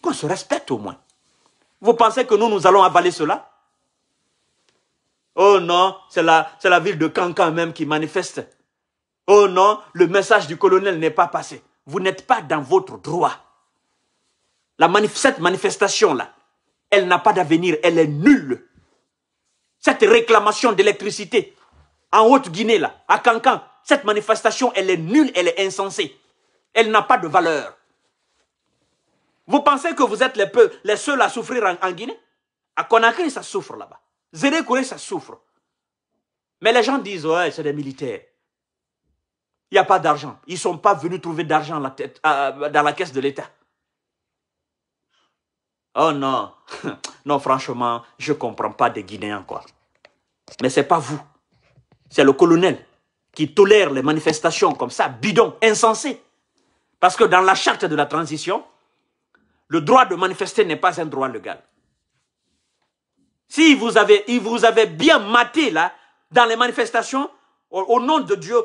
Qu'on se respecte au moins. Vous pensez que nous, nous allons avaler cela Oh non, c'est la, la ville de Cancan même qui manifeste. Oh non, le message du colonel n'est pas passé. Vous n'êtes pas dans votre droit. La cette manifestation-là, elle n'a pas d'avenir, elle est nulle. Cette réclamation d'électricité en Haute-Guinée, là, à Cancan, cette manifestation, elle est nulle, elle est insensée. Elle n'a pas de valeur. Vous pensez que vous êtes les, seuls à souffrir en, Guinée À Conakry, ça souffre là-bas. Zérekouré, ça souffre. Mais les gens disent, ouais, c'est des militaires. Il n'y a pas d'argent. Ils ne sont pas venus trouver d'argent tête, euh, dans la caisse de l'État. Oh non, [laughs] non franchement, je ne comprends pas des Guinéens quoi. Mais ce n'est pas vous. C'est le colonel qui tolère les manifestations comme ça, bidon, insensé. Parce que dans la charte de la transition, le droit de manifester n'est pas un droit légal. Si vous avez, vous avez bien maté là, dans les manifestations, au nom de Dieu,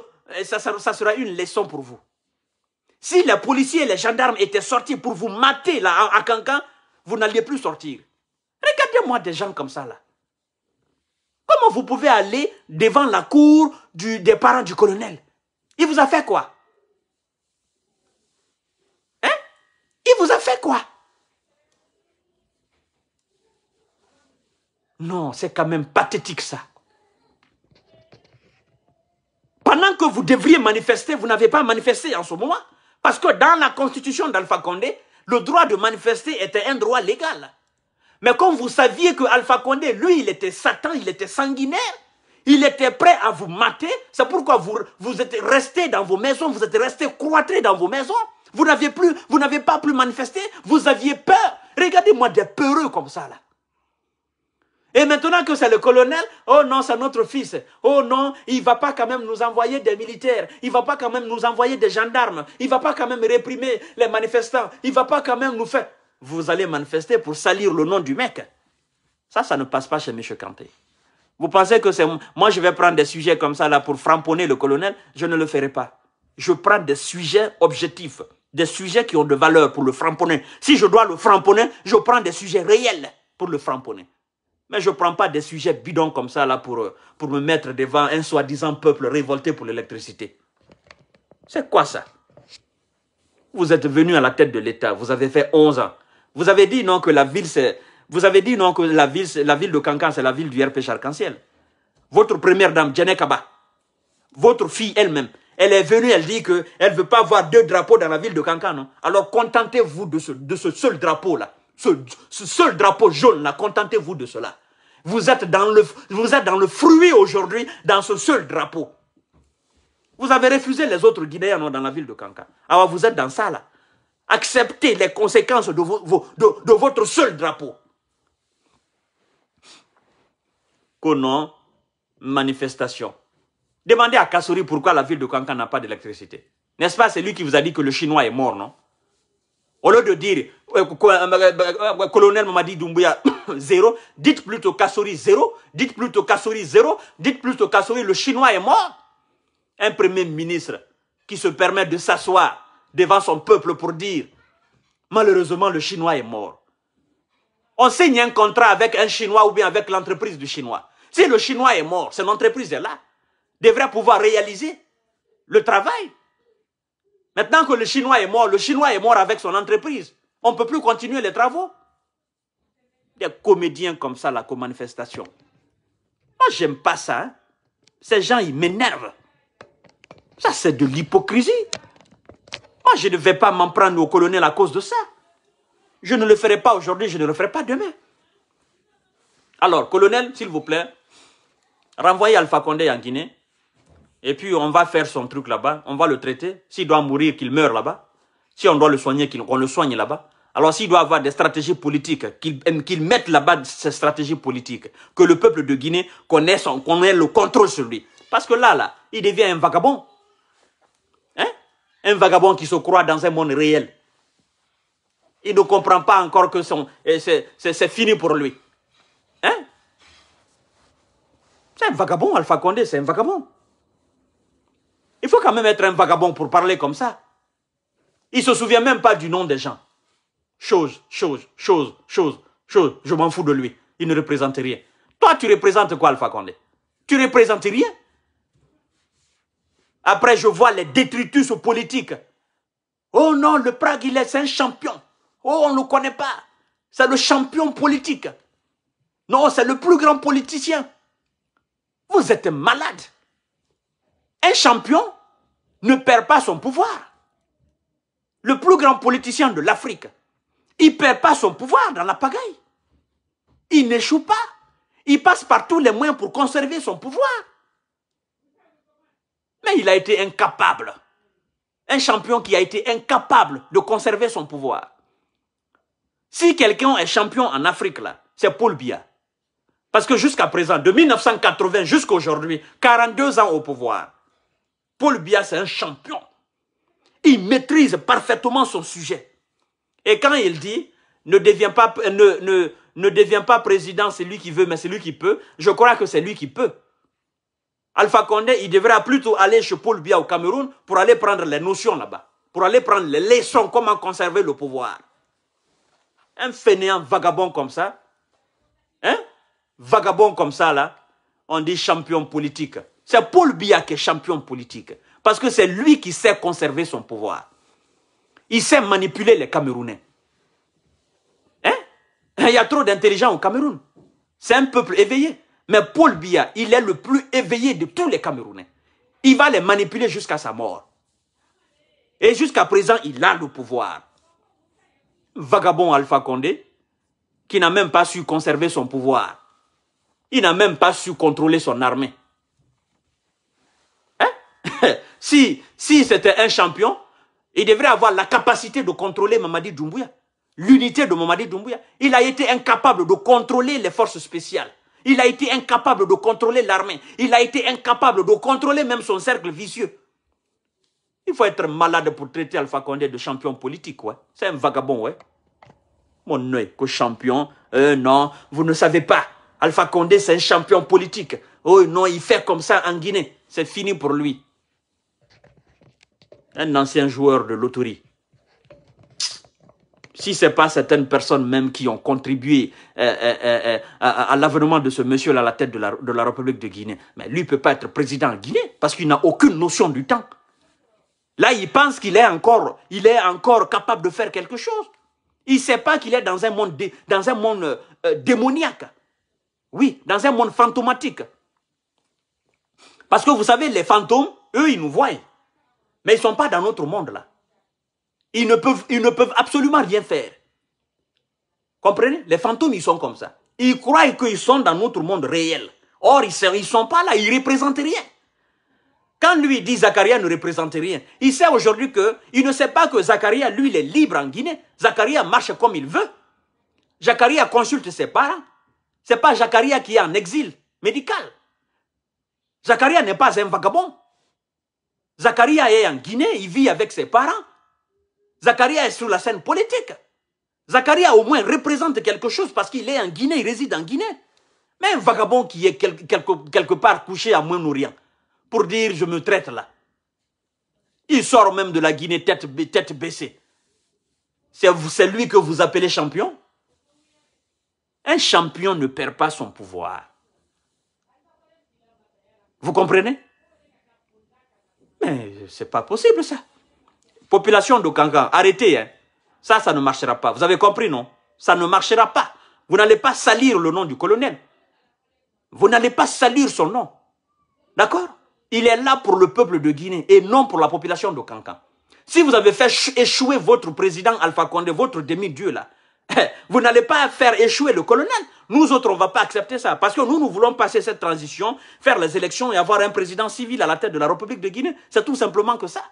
ça, sera une leçon pour vous. Si les policiers et les gendarmes étaient sortis pour vous mater là, à Cancan, vous n'alliez plus sortir. Regardez-moi des gens comme ça là. Comment vous pouvez aller devant la cour des parents du colonel Il vous a fait quoi Hein Il vous a fait quoi Non, c'est quand même pathétique ça pendant que vous devriez manifester, vous n'avez pas manifesté en ce moment. Parce que dans la constitution d'Alpha Condé, le droit de manifester était un droit légal. Mais comme vous saviez que Alpha Condé, lui, il était Satan, il était sanguinaire, il était prêt à vous mater, c'est pourquoi vous, vous êtes resté dans vos maisons, vous êtes resté croîtrés dans vos maisons. Vous n'avez plus, vous n'avez pas plus manifesté, vous aviez peur. Regardez-moi des peureux comme ça là. Et maintenant que c'est le colonel, oh non, c'est notre fils. Oh non, il va pas quand même nous envoyer des militaires. Il va pas quand même nous envoyer des gendarmes. Il va pas quand même réprimer les manifestants. Il va pas quand même nous faire. Vous allez manifester pour salir le nom du mec. Ça, ça ne passe pas chez M. Kanté. Vous pensez que c'est moi, je vais prendre des sujets comme ça là pour framponner le colonel Je ne le ferai pas. Je prends des sujets objectifs, des sujets qui ont de valeur pour le framponner. Si je dois le framponner, je prends des sujets réels pour le framponner. Mais je ne prends pas des sujets bidons comme ça là pour, euh, pour me mettre devant un soi-disant peuple révolté pour l'électricité. C'est quoi ça Vous êtes venu à la tête de l'État, vous avez fait 11 ans. Vous avez dit non que la ville c'est... Vous avez dit non que la ville, la ville de Cancan, c'est la ville du RP Arc-en-Ciel. Votre première dame, Djane Kaba, votre fille elle-même, elle est venue, elle dit qu'elle ne veut pas avoir deux drapeaux dans la ville de Cancan. Alors contentez-vous de de ce seul drapeau-là. Ce, seul drapeau jaune, contentez-vous de cela. Vous êtes dans le, vous êtes dans le fruit aujourd'hui, dans ce seul drapeau. Vous avez refusé les autres Guinéens dans la ville de Kanka. Alors ah, vous êtes dans ça, là. Acceptez les conséquences de, votre seul drapeau. a manifestation. Demandez à Kassouri pourquoi la ville de Kanka n'a pas d'électricité. N'est-ce pas, c'est lui qui vous a dit que le Chinois est mort, non au lieu de dire euh, euh, euh, colonel Mamadi Doumbouya [coughs] zéro, dites plutôt Kassori zéro, dites plutôt Kassori zéro, dites plutôt Kassori le chinois est mort. Un premier ministre qui se permet de s'asseoir devant son peuple pour dire malheureusement le chinois est mort. On signe un contrat avec un chinois ou bien avec l'entreprise du chinois. Si le chinois est mort, cette entreprise est là, devrait pouvoir réaliser le travail. Maintenant que le Chinois est mort, le Chinois est mort avec son entreprise. On ne peut plus continuer les travaux. des comédiens comme ça, la manifestation Moi, j'aime pas ça. Hein. Ces gens, ils m'énervent. Ça, c'est de l'hypocrisie. Moi, je ne vais pas m'en prendre au colonel à cause de ça. Je ne le ferai pas aujourd'hui, je ne le ferai pas demain. Alors, colonel, s'il vous plaît, renvoyez Alpha Condé en Guinée. Et puis on va faire son truc là-bas, on va le traiter. S'il doit mourir, qu'il meure là-bas. Si on doit le soigner, qu'on le soigne là-bas. Alors s'il doit avoir des stratégies politiques, qu'il mette là-bas ses stratégies politiques, que le peuple de Guinée connaisse, qu'on ait le contrôle sur lui. Parce que là, là, il devient un vagabond. Hein? Un vagabond qui se croit dans un monde réel. Il ne comprend pas encore que c'est fini pour lui. Hein? C'est un vagabond, Alpha Condé, c'est un vagabond. Il faut quand même être un vagabond pour parler comme ça. Il se souvient même pas du nom des gens. Chose, chose, chose, chose, chose. Je m'en fous de lui. Il ne représente rien. Toi, tu représentes quoi, Alpha Condé Tu représentes rien. Après, je vois les détritus politiques. Oh non, le Prague, il est, est un champion. Oh, on ne le connaît pas. C'est le champion politique. Non, c'est le plus grand politicien. Vous êtes malade. Un champion ne perd pas son pouvoir. Le plus grand politicien de l'Afrique, il perd pas son pouvoir dans la pagaille. Il n'échoue pas. Il passe par tous les moyens pour conserver son pouvoir. Mais il a été incapable. Un champion qui a été incapable de conserver son pouvoir. Si quelqu'un est champion en Afrique, là, c'est Paul Biya. Parce que jusqu'à présent, de 1980 jusqu'à aujourd'hui, 42 ans au pouvoir, Paul Biya, c'est un champion. Il maîtrise parfaitement son sujet. Et quand il dit, ne devient pas, ne, pas président, c'est lui qui veut, mais c'est lui qui peut, je crois que c'est lui qui peut. Alpha Condé, il devrait plutôt aller chez Paul Biya au Cameroun pour aller prendre les notions là-bas, pour aller prendre les leçons, comment conserver le pouvoir. Un fainéant vagabond comme ça, hein? Vagabond comme ça là, on dit champion politique. C'est Paul Biya qui est champion politique. Parce que c'est lui qui sait conserver son pouvoir. Il sait manipuler les Camerounais. Hein? Il y a trop d'intelligents au Cameroun. C'est un peuple éveillé. Mais Paul Biya, il est le plus éveillé de tous les Camerounais. Il va les manipuler jusqu'à sa mort. Et jusqu'à présent, il a le pouvoir. Vagabond Alpha Condé, qui n'a même pas su conserver son pouvoir. Il n'a même pas su contrôler son armée. [laughs] si, si c'était un champion, il devrait avoir la capacité de contrôler Mamadi Doumbouya. L'unité de Mamadi Doumbouya. Il a été incapable de contrôler les forces spéciales. Il a été incapable de contrôler l'armée. Il a été incapable de contrôler même son cercle vicieux. Il faut être malade pour traiter Alpha Condé de champion politique, ouais. C'est un vagabond, ouais. Mon œil, que champion. Euh, non, vous ne savez pas. Alpha Condé, c'est un champion politique. Oh non, il fait comme ça en Guinée. C'est fini pour lui un ancien joueur de loterie, si ce n'est pas certaines personnes même qui ont contribué euh, euh, euh, à, l'avènement de ce monsieur là à la tête de la, de la République de Guinée, mais lui ne peut pas être président de Guinée parce qu'il n'a aucune notion du temps. Là, il pense qu'il est encore, il est encore capable de faire quelque chose. Il ne sait pas qu'il est dans un monde, dans un monde démoniaque. Oui, dans un monde fantomatique. Parce que vous savez, les fantômes, eux, ils nous voient. Mais ils ne sont pas dans notre monde là. Ils ne peuvent, ils ne peuvent absolument rien faire. Comprenez Les fantômes, ils sont comme ça. Ils croient qu'ils sont dans notre monde réel. Or, ils ne sont, pas là, ils ne représentent rien. Quand lui dit Zacharia ne représente rien, il sait aujourd'hui que il ne sait pas que Zacharia, lui, il est libre en Guinée. Zacharia marche comme il veut. Zacharia consulte ses parents. Ce n'est pas Zacharia qui est en exil médical. Zacharia n'est pas un vagabond. Zakaria est en Guinée, il vit avec ses parents. Zakaria est sur la scène politique. Zakaria au moins représente quelque chose parce qu'il est en Guinée, il réside en Guinée. Mais un vagabond qui est quelque, quelque, part couché à moins orient pour dire je me traite là. Il sort même de la Guinée tête, tête baissée. C'est lui que vous appelez champion Un champion ne perd pas son pouvoir. Vous comprenez mais c'est pas possible ça. Population de Kangan, arrêtez. Hein. Ça, ça ne marchera pas. Vous avez compris, non Ça ne marchera pas. Vous n'allez pas salir le nom du colonel. Vous n'allez pas salir son nom. D'accord Il est là pour le peuple de Guinée et non pour la population de Kankan. Si vous avez fait échouer votre président Alpha Condé, votre demi-dieu là, eh, vous n'allez pas faire échouer le colonel. Nous autres, on ne va pas accepter ça. Parce que nous, nous voulons passer cette transition, faire les élections et avoir un président civil à la tête de la République de Guinée. C'est tout simplement que ça.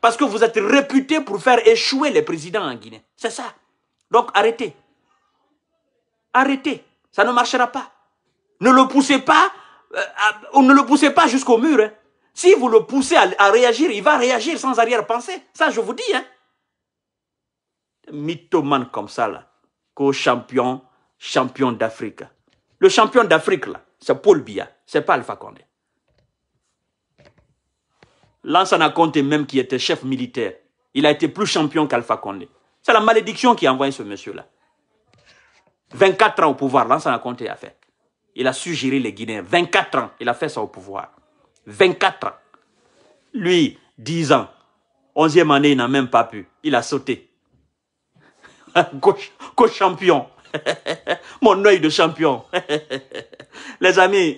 Parce que vous êtes réputé pour faire échouer les présidents en Guinée. C'est ça. Donc arrêtez. Arrêtez. Ça ne marchera pas. Ne le poussez pas, euh, ou ne le poussez pas jusqu'au mur. Hein. Si vous le poussez à, à, réagir, il va réagir sans arrière-pensée. Ça, je vous dis. Hein mythomane comme ça, là, qu'au champion, champion d'Afrique. Le champion d'Afrique, là, c'est Paul Biya, c'est pas Alpha Condé. Lansana Conte même qui était chef militaire, il a été plus champion qu'Alpha Condé. C'est la malédiction qui a envoyé ce monsieur-là. 24 ans au pouvoir, Lansana Conte a fait. Il a su gérer les Guinéens. 24 ans, il a fait ça au pouvoir. 24 ans. Lui, 10 ans. 11e année, il n'a même pas pu. Il a sauté. [laughs] co-champion. [laughs] Mon œil de champion. [laughs] Les amis,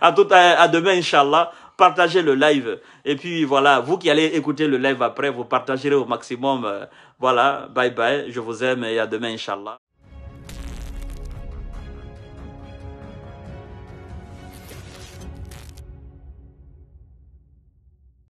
à tout à, à demain, Inch'Allah. Partagez le live. Et puis voilà, vous qui allez écouter le live après, vous partagerez au maximum. Euh, voilà, bye bye. Je vous aime et à demain, Inch'Allah.